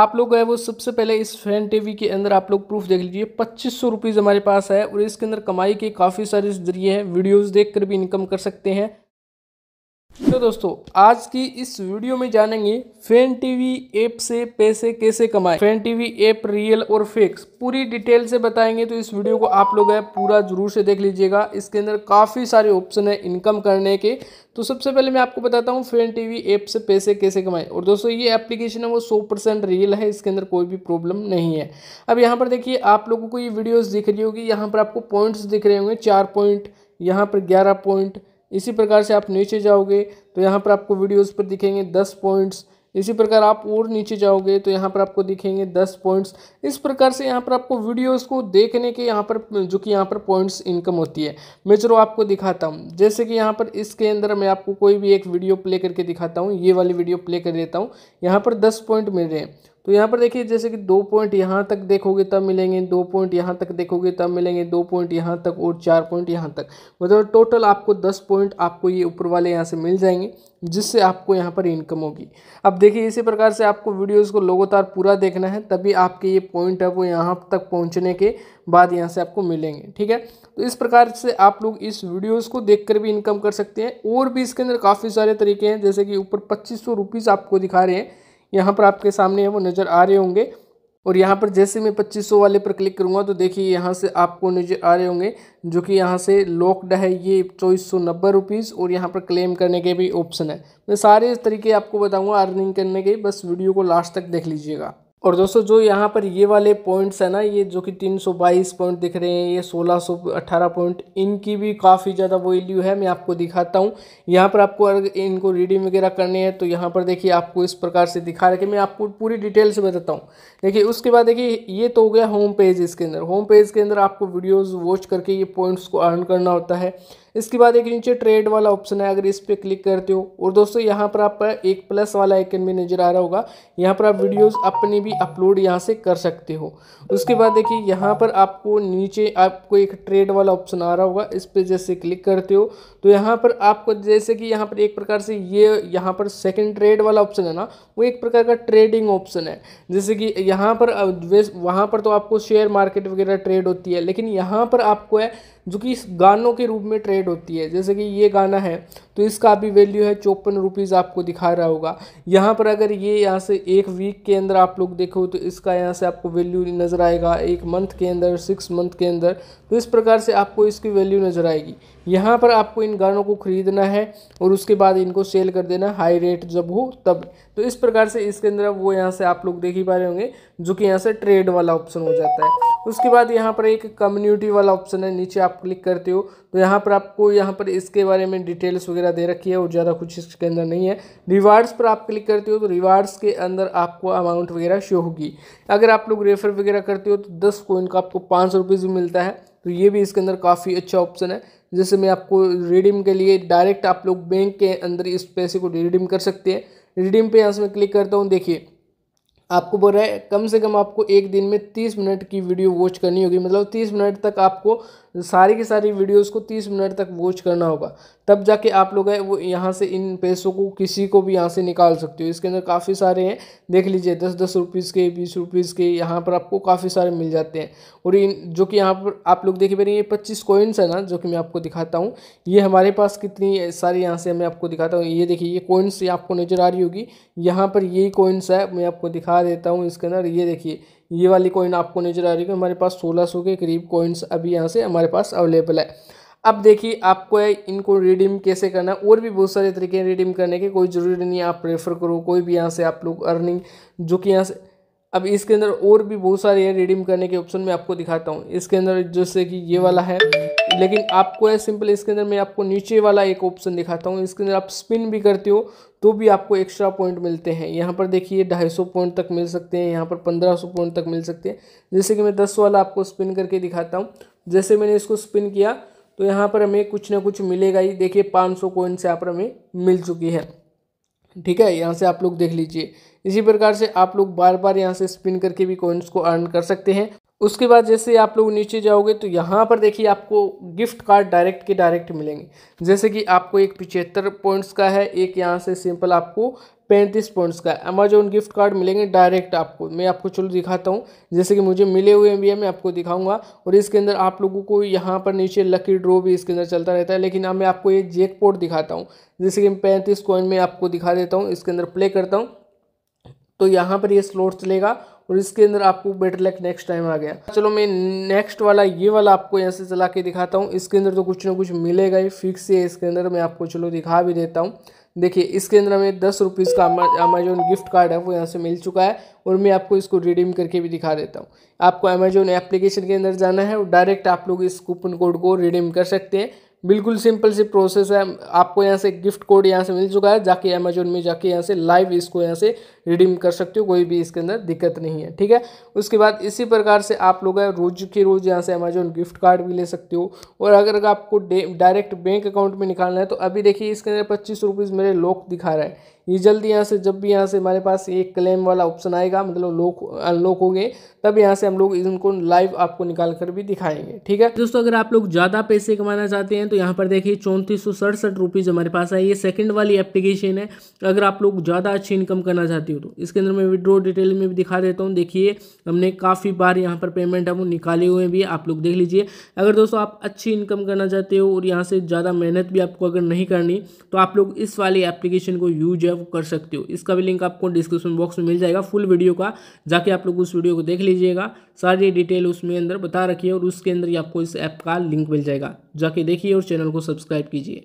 आप लोग गए वो सबसे पहले इस फैन टीवी के अंदर आप लोग प्रूफ देख लीजिए पच्चीस सौ रुपीज़ हमारे पास है और इसके अंदर कमाई के काफ़ी सारे जरिए हैं वीडियोस देखकर भी इनकम कर सकते हैं तो दोस्तों आज की इस वीडियो में जानेंगे फैन टीवी ऐप से पैसे कैसे कमाएं फैन टीवी ऐप रियल और फेक्स पूरी डिटेल से बताएंगे तो इस वीडियो को आप लोग है पूरा जरूर से देख लीजिएगा इसके अंदर काफ़ी सारे ऑप्शन है इनकम करने के तो सबसे पहले मैं आपको बताता हूँ फैन टीवी ऐप से पैसे कैसे कमाएं और दोस्तों ये एप्लीकेशन है वो सौ परसेंट रियल है इसके अंदर कोई भी प्रॉब्लम नहीं है अब यहाँ पर देखिए आप लोगों को ये वीडियोज़ दिख रही होगी यहाँ पर आपको पॉइंट्स दिख रहे होंगे चार पॉइंट यहाँ पर ग्यारह पॉइंट इसी प्रकार से आप नीचे जाओगे तो यहाँ पर आपको वीडियोस पर दिखेंगे दस पॉइंट्स इसी प्रकार आप और नीचे जाओगे तो यहाँ पर आपको दिखेंगे दस पॉइंट्स इस प्रकार से यहाँ पर आपको वीडियोस को देखने के यहाँ पर जो कि यहाँ पर पॉइंट्स इनकम होती है मैं चलो आपको दिखाता हूँ जैसे कि यहाँ पर इसके अंदर मैं आपको कोई भी एक वीडियो प्ले करके दिखाता हूँ ये वाली वीडियो प्ले कर देता हूँ यहाँ पर दस पॉइंट मिल रहे हैं तो यहाँ पर देखिए जैसे कि दो पॉइंट यहाँ तक देखोगे तब मिलेंगे दो पॉइंट यहाँ तक देखोगे तब मिलेंगे दो पॉइंट यहाँ तक और चार पॉइंट यहाँ तक मतलब टोटल आपको दस पॉइंट आपको ये ऊपर वाले यहाँ से मिल जाएंगे जिससे आपको यहाँ पर इनकम होगी अब देखिए इसी प्रकार से आपको वीडियोस को लगातार पूरा देखना है तभी आपके ये पॉइंट है वो यहाँ तक पहुँचने के बाद यहाँ से आपको मिलेंगे ठीक है तो इस प्रकार से आप लोग इस वीडियोस को देखकर भी इनकम कर सकते हैं और भी इसके अंदर काफ़ी सारे तरीके हैं जैसे कि ऊपर पच्चीस सौ आपको दिखा रहे हैं यहाँ पर आपके सामने वो नज़र आ रहे होंगे और यहाँ पर जैसे मैं सौ वाले पर क्लिक करूँगा तो देखिए यहाँ से आपको नज़र आ रहे होंगे जो कि यहाँ से लॉकड है ये चौबीस सौ नब्बे रुपीज़ और यहाँ पर क्लेम करने के भी ऑप्शन है मैं सारे तरीके आपको बताऊँगा अर्निंग करने के बस वीडियो को लास्ट तक देख लीजिएगा और दोस्तों जो यहाँ पर ये वाले पॉइंट्स हैं ना ये जो कि 322 पॉइंट दिख रहे हैं ये 1618 पॉइंट इनकी भी काफ़ी ज़्यादा वैल्यू है मैं आपको दिखाता हूँ यहाँ पर आपको अगर इनको रीडिंग वगैरह करने हैं तो यहाँ पर देखिए आपको इस प्रकार से दिखा रखे मैं आपको पूरी डिटेल से बताता हूँ देखिए उसके बाद देखिए ये तो हो गया होम पेज इसके अंदर होम पेज के अंदर आपको वीडियोज़ वॉच करके ये पॉइंट्स को अर्न करना होता है इसके बाद एक नीचे ट्रेड वाला ऑप्शन है अगर इस पर क्लिक करते हो और दोस्तों यहाँ पर आप एक प्लस वाला आइकन भी नज़र आ रहा होगा यहाँ पर आप वीडियोज़ अपनी भी अपलोड यहाँ से कर सकते हो उसके बाद देखिए यहाँ पर आपको नीचे आपको एक ट्रेड वाला ऑप्शन आ रहा होगा इस पर जैसे क्लिक करते हो तो यहाँ पर आपको जैसे कि यहाँ पर एक प्रकार से ये यहाँ पर सेकेंड ट्रेड वाला ऑप्शन है ना वो एक प्रकार का ट्रेडिंग ऑप्शन है जैसे कि यहाँ पर वहाँ पर तो आपको शेयर मार्केट वगैरह ट्रेड होती है लेकिन यहाँ पर आपको है जो कि गानों के रूप में ट्रेड होती है जैसे कि ये गाना है तो इसका अभी वैल्यू है चौपन रुपीज़ आपको दिखा रहा होगा यहाँ पर अगर ये यहाँ से एक वीक के अंदर आप लोग देखो तो इसका यहाँ से आपको वैल्यू नज़र आएगा एक मंथ के अंदर सिक्स मंथ के अंदर तो इस प्रकार से आपको इसकी वैल्यू नज़र आएगी यहाँ पर आपको इन गनों को ख़रीदना है और उसके बाद इनको सेल कर देना हाई रेट जब हो तब तो इस प्रकार से इसके अंदर वो यहाँ से आप लोग देख ही पा रहे होंगे जो कि यहाँ से ट्रेड वाला ऑप्शन हो जाता है उसके बाद यहाँ पर एक कम्युनिटी वाला ऑप्शन है नीचे आप क्लिक करते हो तो यहाँ पर आपको यहाँ पर इसके बारे में डिटेल्स वगैरह दे रखी है और ज़्यादा कुछ इसके अंदर नहीं है रिवार्ड्स पर आप क्लिक करते हो तो रिवार्ड्स के अंदर आपको अमाउंट वगैरह शो होगी अगर आप लोग रेफर वगैरह करते हो तो दस कोइन का आपको पाँच रुपीज़ भी मिलता है तो ये भी इसके अंदर काफ़ी अच्छा ऑप्शन है जैसे मैं आपको रिडीम के लिए डायरेक्ट आप लोग बैंक के अंदर इस पैसे को रिडीम कर सकते हैं रिडीम पे यहाँ से मैं क्लिक करता हूँ देखिए आपको बोल रहा है कम से कम आपको एक दिन में तीस मिनट की वीडियो वॉच करनी होगी मतलब तीस मिनट तक आपको सारी की सारी वीडियोस को 30 मिनट तक वॉच करना होगा तब जाके आप लोग वो यहाँ से इन पैसों को किसी को भी यहाँ से निकाल सकते हो इसके अंदर काफ़ी सारे हैं देख लीजिए दस दस रुपीज़ के बीस रुपीज़ के यहाँ पर आपको काफ़ी सारे मिल जाते हैं और इन जो कि यहाँ पर आप लोग देख पा रहे हैं ये पच्चीस कोइंस है ना जो कि मैं आपको दिखाता हूँ ये हमारे पास कितनी सारी यहाँ से मैं आपको दिखाता हूँ ये देखिए ये कोइंस आपको नज़र आ रही होगी यहाँ पर ये कोइंस है मैं आपको दिखा देता हूँ इसके अंदर ये देखिए ये वाली कॉइन आपको नज़र आ रही है हमारे पास 1600 के करीब कॉइन्स अभी यहाँ से हमारे पास अवेलेबल है अब देखिए आपको इनको रिडीम कैसे करना है और भी बहुत सारे तरीके हैं रिडीम करने के कोई ज़रूरी नहीं है आप प्रेफर करो कोई भी यहाँ से आप लोग अर्निंग जो कि यहाँ से अब इसके अंदर और भी बहुत सारे हैं रिडीम करने के ऑप्शन में आपको दिखाता हूँ इसके अंदर जैसे कि ये वाला है लेकिन आपको है सिंपल इसके अंदर मैं आपको नीचे वाला एक ऑप्शन दिखाता हूँ इसके अंदर आप स्पिन भी करते हो तो भी आपको एक्स्ट्रा पॉइंट मिलते हैं यहाँ पर देखिए सौ पॉइंट तक मिल सकते हैं यहाँ पर पंद्रह सौ पॉइंट तक मिल सकते हैं जैसे कि मैं दस वाला आपको स्पिन करके दिखाता हूँ जैसे मैंने इसको स्पिन किया तो यहाँ पर हमें कुछ ना कुछ मिलेगा ही देखिए पाँच सौ से यहाँ पर हमें मिल चुकी है ठीक है यहाँ से आप लोग देख लीजिए इसी प्रकार से आप लोग बार बार यहाँ से स्पिन करके भी कॉइन्स को अर्न कर सकते हैं उसके बाद जैसे आप लोग नीचे जाओगे तो यहाँ पर देखिए आपको गिफ्ट कार्ड डायरेक्ट के डायरेक्ट मिलेंगे जैसे कि आपको एक पिचहत्तर पॉइंट्स का है एक यहाँ से सिंपल आपको पैंतीस पॉइंट्स का अमेजोन गिफ्ट कार्ड मिलेंगे डायरेक्ट आपको मैं आपको चलो दिखाता हूँ जैसे कि मुझे मिले हुए भी है मैं आपको दिखाऊंगा और इसके अंदर आप लोगों को यहाँ पर नीचे लकी ड्रॉ भी इसके अंदर चलता रहता है लेकिन अब मैं आपको ये पोर्ट दिखाता हूँ जैसे कि पैंतीस कॉइन में आपको दिखा देता हूँ इसके अंदर प्ले करता हूँ तो यहाँ पर ये स्लोट चलेगा और इसके अंदर आपको बेटर लक नेक्स्ट टाइम आ गया चलो मैं नेक्स्ट वाला ये वाला आपको यहाँ से चला के दिखाता हूँ इसके अंदर तो कुछ ना कुछ मिलेगा ही फिक्स है इसके अंदर मैं आपको चलो दिखा भी देता हूँ देखिए इसके अंदर हमें दस रुपीज़ का अमेजोन गिफ्ट कार्ड है वो यहाँ से मिल चुका है और मैं आपको इसको रिडीम करके भी दिखा देता हूँ आपको अमेजोन एप्लीकेशन के अंदर जाना है और डायरेक्ट आप लोग इस कूपन कोड को रिडीम कर सकते हैं बिल्कुल सिंपल सी प्रोसेस है आपको यहाँ से गिफ्ट कोड यहाँ से मिल चुका है जाके अमेजोन में जाके यहाँ से लाइव इसको यहाँ से रिडीम कर सकते हो कोई भी इसके अंदर दिक्कत नहीं है ठीक है उसके बाद इसी प्रकार से आप लोग रोज़ के रोज़ यहाँ से अमेजोन गिफ्ट कार्ड भी ले सकते हो और अगर आपको डायरेक्ट बैंक अकाउंट में निकालना है तो अभी देखिए इसके अंदर पच्चीस रुपीज़ मेरे लॉक दिखा रहा है ये जल्दी यहाँ से जब भी यहाँ से हमारे पास एक क्लेम वाला ऑप्शन आएगा मतलब लॉक अनलॉक हो गए तब यहाँ से हम लोग इनको लाइव आपको निकाल कर भी दिखाएंगे ठीक है दोस्तों अगर आप लोग ज़्यादा पैसे कमाना चाहते हैं तो यहाँ पर देखिए चौंतीस सौ हमारे पास है ये सेकंड वाली एप्लीकेशन है अगर आप लोग ज़्यादा अच्छी इनकम करना चाहते हो चाहती तो इसके अंदर मैं विड्रॉ डिटेल में भी दिखा देता हूँ देखिए हमने काफ़ी बार यहाँ पर पेमेंट है वो निकाले हुए भी आप लोग देख लीजिए अगर दोस्तों आप अच्छी इनकम करना चाहते हो और यहाँ से ज़्यादा मेहनत भी आपको अगर नहीं करनी तो आप लोग इस वाली एप्लीकेशन को यूज है कर सकते हो इसका भी लिंक आपको डिस्क्रिप्शन बॉक्स में मिल जाएगा फुल वीडियो का जाके आप लोग उस वीडियो को देख लीजिएगा सारी डिटेल उसमें अंदर बता रखी है और उसके अंदर ही आपको इस ऐप का लिंक मिल जाएगा जाके देखिए और चैनल को सब्सक्राइब कीजिए